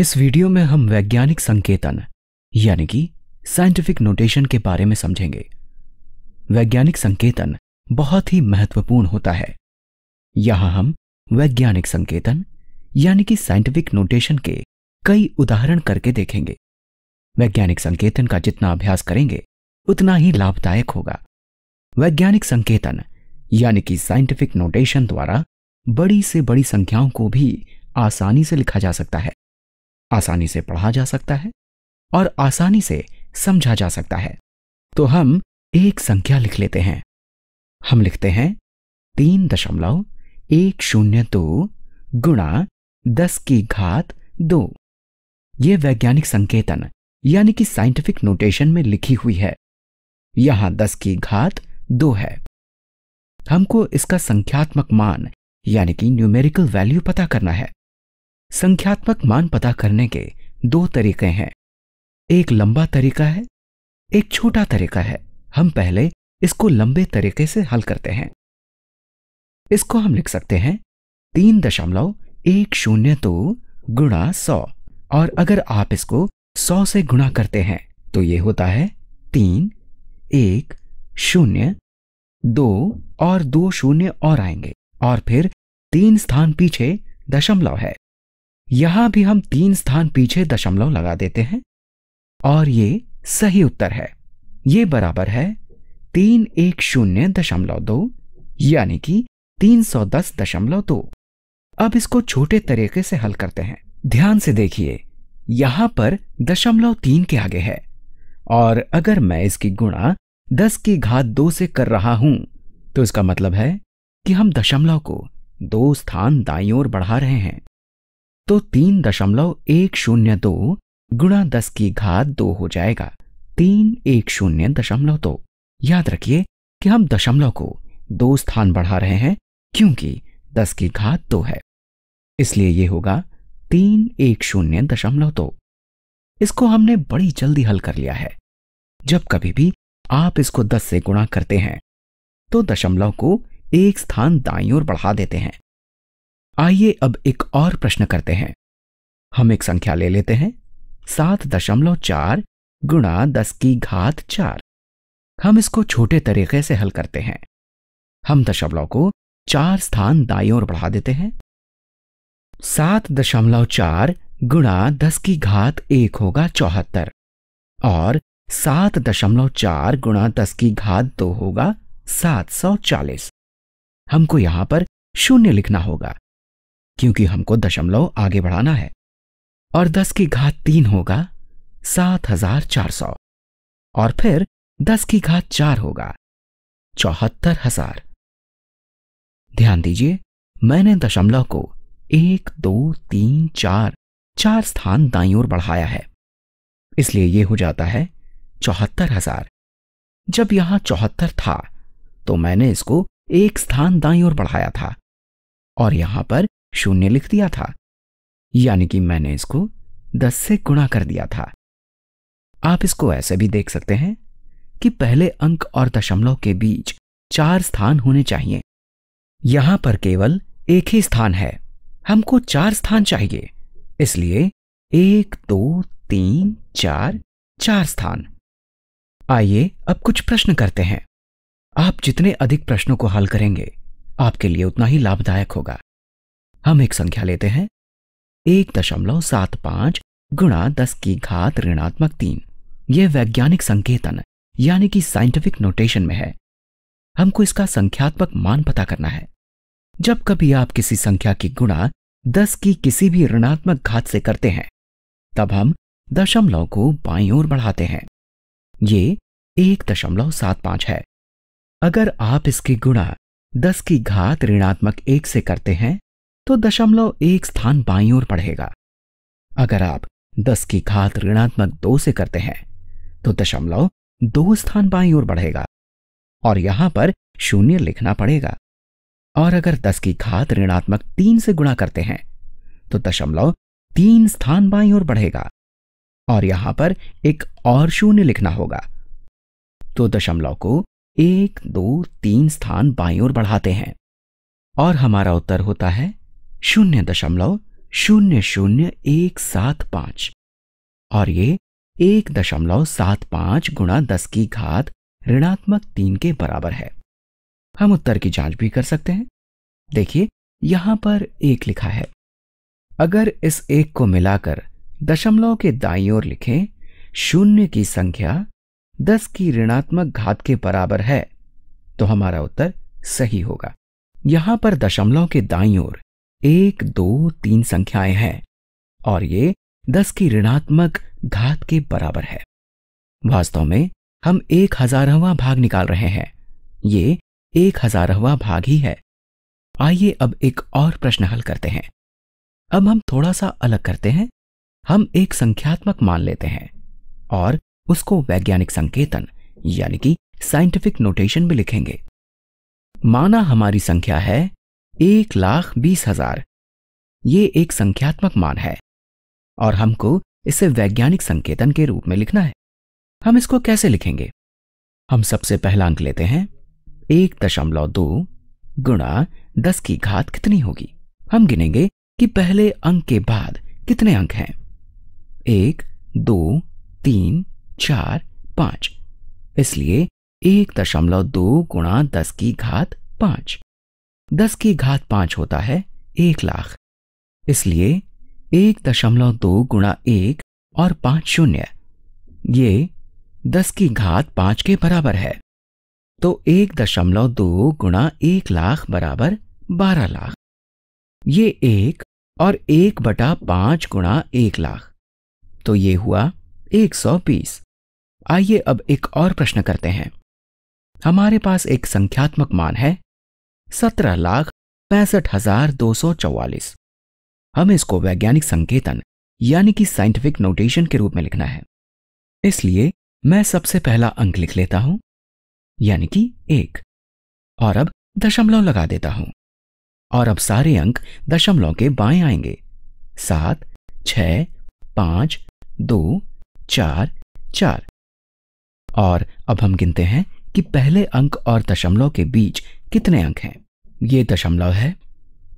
इस वीडियो में हम वैज्ञानिक संकेतन यानी कि साइंटिफिक नोटेशन के बारे में समझेंगे वैज्ञानिक संकेतन बहुत ही महत्वपूर्ण होता है यहां हम वैज्ञानिक संकेतन यानी कि साइंटिफिक नोटेशन के कई उदाहरण करके देखेंगे वैज्ञानिक संकेतन का जितना अभ्यास करेंगे उतना ही लाभदायक होगा वैज्ञानिक संकेतन यानी कि साइंटिफिक नोटेशन द्वारा बड़ी से बड़ी संख्याओं को भी आसानी से लिखा जा सकता है आसानी से पढ़ा जा सकता है और आसानी से समझा जा सकता है तो हम एक संख्या लिख लेते हैं हम लिखते हैं तीन दशमलव एक शून्य दो गुणा दस की घात दो ये वैज्ञानिक संकेतन यानी कि साइंटिफिक नोटेशन में लिखी हुई है यहां दस की घात दो है हमको इसका संख्यात्मक मान यानी कि न्यूमेरिकल वैल्यू पता करना है संख्यात्मक मान पता करने के दो तरीके हैं एक लंबा तरीका है एक छोटा तरीका है हम पहले इसको लंबे तरीके से हल करते हैं इसको हम लिख सकते हैं तीन दशमलव एक शून्य दो तो गुणा सौ और अगर आप इसको सौ से गुणा करते हैं तो ये होता है तीन एक शून्य दो और दो शून्य और आएंगे और फिर तीन स्थान पीछे दशमलव है यहां भी हम तीन स्थान पीछे दशमलव लगा देते हैं और ये सही उत्तर है ये बराबर है तीन एक शून्य दशमलव दो यानी कि तीन सौ दस दशमलव दो अब इसको छोटे तरीके से हल करते हैं ध्यान से देखिए यहां पर दशमलव तीन के आगे है और अगर मैं इसकी गुणा दस की घात दो से कर रहा हूं तो इसका मतलब है कि हम दशमलव को दो स्थान दाई ओर बढ़ा रहे हैं तो तीन दशमलव एक शून्य दो गुणा दस की घात दो हो जाएगा तीन एक शून्य दशमलव दो याद रखिए कि हम दशमलव को दो स्थान बढ़ा रहे हैं क्योंकि दस की घात दो है इसलिए ये होगा तीन एक शून्य दशमलव दो इसको हमने बड़ी जल्दी हल कर लिया है जब कभी भी आप इसको दस से गुणा करते हैं तो दशमलव को एक स्थान दाई ओर बढ़ा देते हैं आइए अब एक और प्रश्न करते हैं हम एक संख्या ले लेते हैं सात दशमलव चार गुणा दस की घात चार हम इसको छोटे तरीके से हल करते हैं हम दशमलव को चार स्थान दाई ओर बढ़ा देते हैं सात दशमलव चार गुणा दस की घात एक होगा चौहत्तर और सात दशमलव चार गुणा दस की घात दो होगा सात सौ चालीस हमको यहां पर शून्य लिखना होगा क्योंकि हमको दशमलव आगे बढ़ाना है और दस की घात तीन होगा सात हजार चार सौ और फिर दस की घात चार होगा चौहत्तर हजार ध्यान दीजिए मैंने दशमलव को एक दो तीन चार चार स्थान दाई ओर बढ़ाया है इसलिए यह हो जाता है चौहत्तर हजार जब यहां चौहत्तर था तो मैंने इसको एक स्थान दाई ओर बढ़ाया था और यहां पर शून्य लिख दिया था यानी कि मैंने इसको दस से गुणा कर दिया था आप इसको ऐसे भी देख सकते हैं कि पहले अंक और दशमलव के बीच चार स्थान होने चाहिए यहां पर केवल एक ही स्थान है हमको चार स्थान चाहिए इसलिए एक दो तीन चार चार स्थान आइए अब कुछ प्रश्न करते हैं आप जितने अधिक प्रश्नों को हल करेंगे आपके लिए उतना ही लाभदायक होगा हम एक संख्या लेते हैं एक दशमलव सात पांच गुणा दस की घात ऋणात्मक तीन यह वैज्ञानिक संकेतन यानी कि साइंटिफिक नोटेशन में है हमको इसका संख्यात्मक मान पता करना है जब कभी आप किसी संख्या की गुणा दस की किसी भी ऋणात्मक घात से करते हैं तब हम दशमलव को बाई ओर बढ़ाते हैं ये एक दशमलव सात पांच है अगर आप इसकी गुणा दस की घात ऋणात्मक एक से करते हैं तो दशमलव एक स्थान बाई ओर पढ़ेगा अगर आप दस की घात ऋणात्मक दो से करते हैं तो दशमलव दो स्थान बाई ओर बढ़ेगा और यहां पर शून्य लिखना पड़ेगा और अगर दस की घात ऋणात्मक तीन से गुणा करते हैं तो दशमलव तीन स्थान बाई ओर बढ़ेगा और यहां पर एक और शून्य लिखना होगा तो दशमलव को एक दो तीन स्थान बाई ओर बढ़ाते हैं और हमारा उत्तर होता है शून्य दशमलव शून्य शून्य एक सात पांच और ये एक दशमलव सात पांच गुणा दस की घात ऋणात्मक तीन के बराबर है हम उत्तर की जांच भी कर सकते हैं देखिए यहां पर एक लिखा है अगर इस एक को मिलाकर दशमलव के दाई ओर लिखें शून्य की संख्या दस की ऋणात्मक घात के बराबर है तो हमारा उत्तर सही होगा यहां पर दशमलव के दाई ओर एक दो तीन संख्याएं हैं और ये दस की ऋणात्मक घात के बराबर है वास्तव में हम एक हजारवा भाग निकाल रहे हैं ये एक हजारवा भाग ही है आइए अब एक और प्रश्न हल करते हैं अब हम थोड़ा सा अलग करते हैं हम एक संख्यात्मक मान लेते हैं और उसको वैज्ञानिक संकेतन यानी कि साइंटिफिक नोटेशन में लिखेंगे माना हमारी संख्या है एक लाख बीस हजार ये एक संख्यात्मक मान है और हमको इसे वैज्ञानिक संकेतन के रूप में लिखना है हम इसको कैसे लिखेंगे हम सबसे पहला अंक लेते हैं एक दशमलव दो गुणा दस की घात कितनी होगी हम गिनेंगे कि पहले अंक के बाद कितने अंक हैं एक दो तीन चार पांच इसलिए एक दशमलव दो गुणा दस की घात पांच दस की घात पांच होता है एक लाख इसलिए एक दशमलव दो गुणा एक और पांच शून्य ये दस की घात पांच के बराबर है तो एक दशमलव दो गुणा एक लाख बराबर बारह लाख ये एक और एक बटा पांच गुणा एक लाख तो ये हुआ एक सौ बीस आइए अब एक और प्रश्न करते हैं हमारे पास एक संख्यात्मक मान है सत्रह लाख पैंसठ हजार दो सौ चौवालीस हमें इसको वैज्ञानिक संकेतन यानी कि साइंटिफिक नोटेशन के रूप में लिखना है इसलिए मैं सबसे पहला अंक लिख लेता हूं यानी कि एक और अब दशमलव लगा देता हूं और अब सारे अंक दशमलव के बाएं आएंगे सात छ पांच दो चार चार और अब हम गिनते हैं कि पहले अंक और दशमलव के बीच कितने अंक हैं ये दशमलव है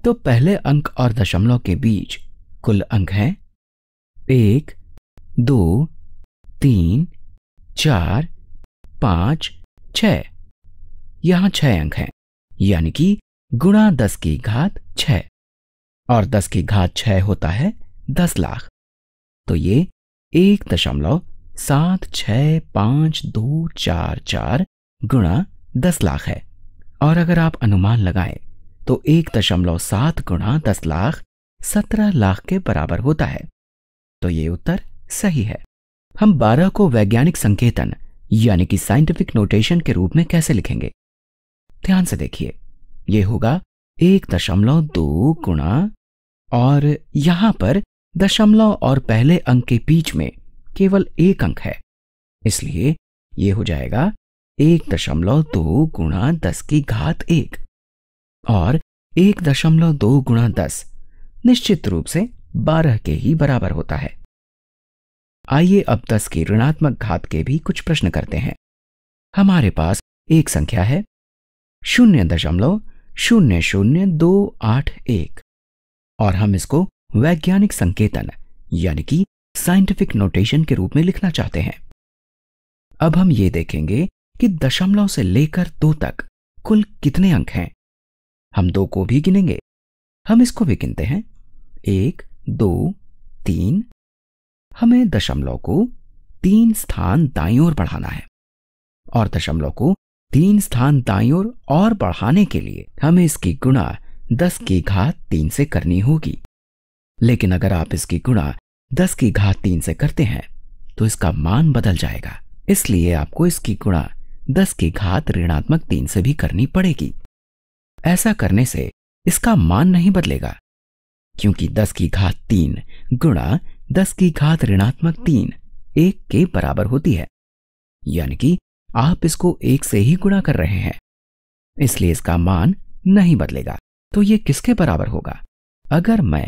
तो पहले अंक और दशमलव के बीच कुल अंक हैं एक दो तीन चार पांच छ यहाँ छह अंक हैं यानी कि गुणा दस की घात छ और दस की घात छ होता है दस लाख तो ये एक दशमलव सात छ पांच दो चार चार गुणा दस लाख है और अगर आप अनुमान लगाएं तो एक दशमलव सात गुणा दस लाख सत्रह लाख के बराबर होता है तो ये उत्तर सही है हम बारह को वैज्ञानिक संकेतन यानी कि साइंटिफिक नोटेशन के रूप में कैसे लिखेंगे ध्यान से देखिए यह होगा एक दशमलव दो गुणा और यहां पर दशमलव और पहले अंक के बीच में केवल एक अंक है इसलिए यह हो जाएगा एक दशमलव दो गुणा दस की घात एक और एक दशमलव दो गुणा दस निश्चित रूप से बारह के ही बराबर होता है आइए अब दस की ऋणात्मक घात के भी कुछ प्रश्न करते हैं हमारे पास एक संख्या है शून्य दशमलव शून्य शून्य दो आठ एक और हम इसको वैज्ञानिक संकेतन यानी कि साइंटिफिक नोटेशन के रूप में लिखना चाहते हैं अब हम ये देखेंगे कि दशमलव से लेकर दो तक कुल कितने अंक हैं हम दो को भी गिनेंगे हम इसको भी गिनते हैं एक दो तीन हमें दशमलव को तीन स्थान दाई ओर बढ़ाना है और दशमलव को तीन स्थान दाई ओर और बढ़ाने के लिए हमें इसकी गुणा दस की घात तीन से करनी होगी लेकिन अगर आप इसकी गुणा दस की घात तीन से करते हैं तो इसका मान बदल जाएगा इसलिए आपको इसकी गुणा दस की घात ऋणात्मक तीन से भी करनी पड़ेगी ऐसा करने से इसका मान नहीं बदलेगा क्योंकि दस की घात तीन गुणा दस की घात ऋणात्मक तीन एक के बराबर होती है यानी कि आप इसको एक से ही गुणा कर रहे हैं इसलिए इसका मान नहीं बदलेगा तो ये किसके बराबर होगा अगर मैं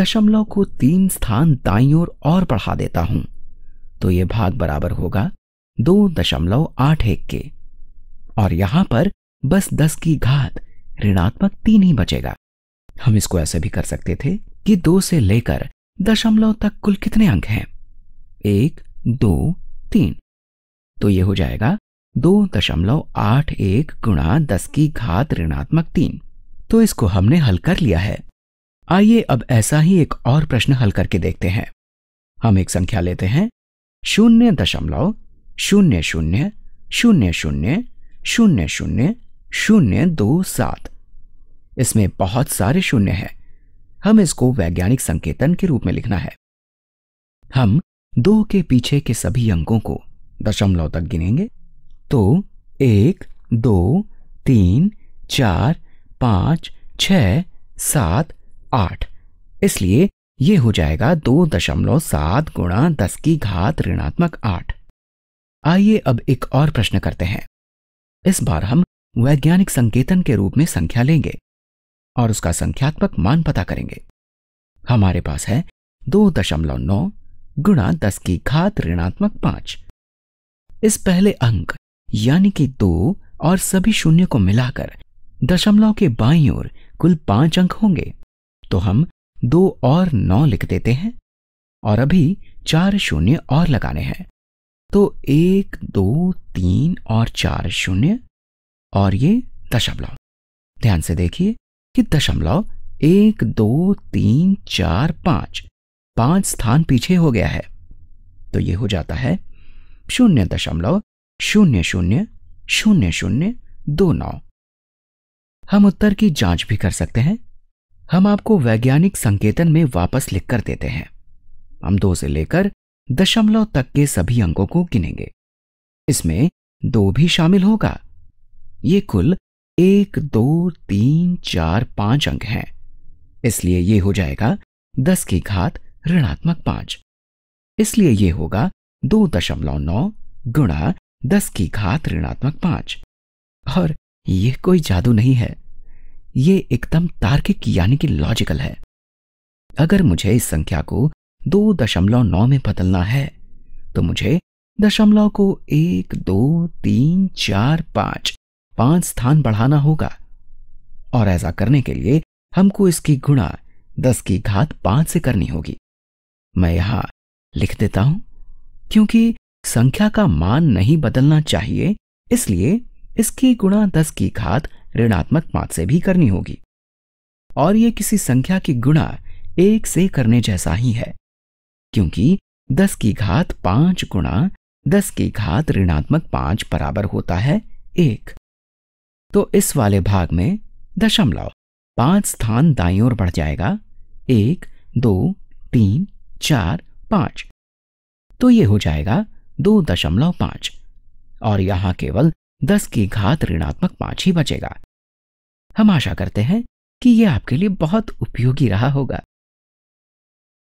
दशमलव को तीन स्थान दाई ओर और बढ़ा देता हूं तो यह भाग बराबर होगा दो दशमलव आठ एक के और यहां पर बस दस की घात ऋणात्मक तीन ही बचेगा हम इसको ऐसे भी कर सकते थे कि दो से लेकर दशमलव तक कुल कितने अंक हैं एक दो तीन तो ये हो जाएगा दो दशमलव आठ एक गुणा दस की घात ऋणात्मक तीन तो इसको हमने हल कर लिया है आइए अब ऐसा ही एक और प्रश्न हल करके देखते हैं हम एक संख्या लेते हैं शून्य दशमलव शून्य शून्य शून्य शून्य शून्य शून्य शून्य दो सात इसमें बहुत सारे शून्य हैं हम इसको वैज्ञानिक संकेतन के रूप में लिखना है हम दो के पीछे के सभी अंकों को दशमलव तक गिनेंगे तो एक दो तीन चार पांच छ सात आठ इसलिए ये हो जाएगा दो दशमलव सात गुणा दस की घात ऋणात्मक आठ आइए अब एक और प्रश्न करते हैं इस बार हम वैज्ञानिक संकेतन के रूप में संख्या लेंगे और उसका संख्यात्मक मान पता करेंगे हमारे पास है दो दशमलव नौ गुणा दस की घात ऋणात्मक पांच इस पहले अंक यानी कि दो और सभी शून्य को मिलाकर दशमलव के बाईं ओर कुल पांच अंक होंगे तो हम दो और नौ लिख देते हैं और अभी चार शून्य और लगाने हैं तो एक दो तीन और चार शून्य और ये दशमलव ध्यान से देखिए कि दशमलव एक दो तीन चार पांच पांच स्थान पीछे हो गया है तो ये हो जाता है शून्य दशमलव शून्य शून्य शून्य शून्य दो नौ हम उत्तर की जांच भी कर सकते हैं हम आपको वैज्ञानिक संकेतन में वापस लिखकर देते हैं हम दो से लेकर दशमलव तक के सभी अंकों को गिनेंगे इसमें दो भी शामिल होगा ये कुल एक दो तीन चार पांच अंक हैं इसलिए ये हो जाएगा दस की घात ऋणात्मक पांच इसलिए ये होगा दो दशमलव नौ गुणा दस की घात ऋणात्मक पांच और यह कोई जादू नहीं है ये एकदम तार्किक यानी कि लॉजिकल है अगर मुझे इस संख्या को दो दशमलव नौ में बदलना है तो मुझे दशमलव को एक दो तीन चार पांच पांच स्थान बढ़ाना होगा और ऐसा करने के लिए हमको इसकी गुणा दस की घात पांच से करनी होगी मैं यहां लिख देता हूं क्योंकि संख्या का मान नहीं बदलना चाहिए इसलिए इसकी गुणा दस की घात ऋणात्मक पांच से भी करनी होगी और ये किसी संख्या की गुणा एक से करने जैसा ही है क्योंकि दस की घात पांच गुणा दस की घात ऋणात्मक पांच बराबर होता है एक तो इस वाले भाग में दशमलव पांच स्थान दाई ओर बढ़ जाएगा एक दो तीन चार पांच तो ये हो जाएगा दो दशमलव पांच और यहां केवल दस की घात ऋणात्मक पांच ही बचेगा हम आशा करते हैं कि यह आपके लिए बहुत उपयोगी रहा होगा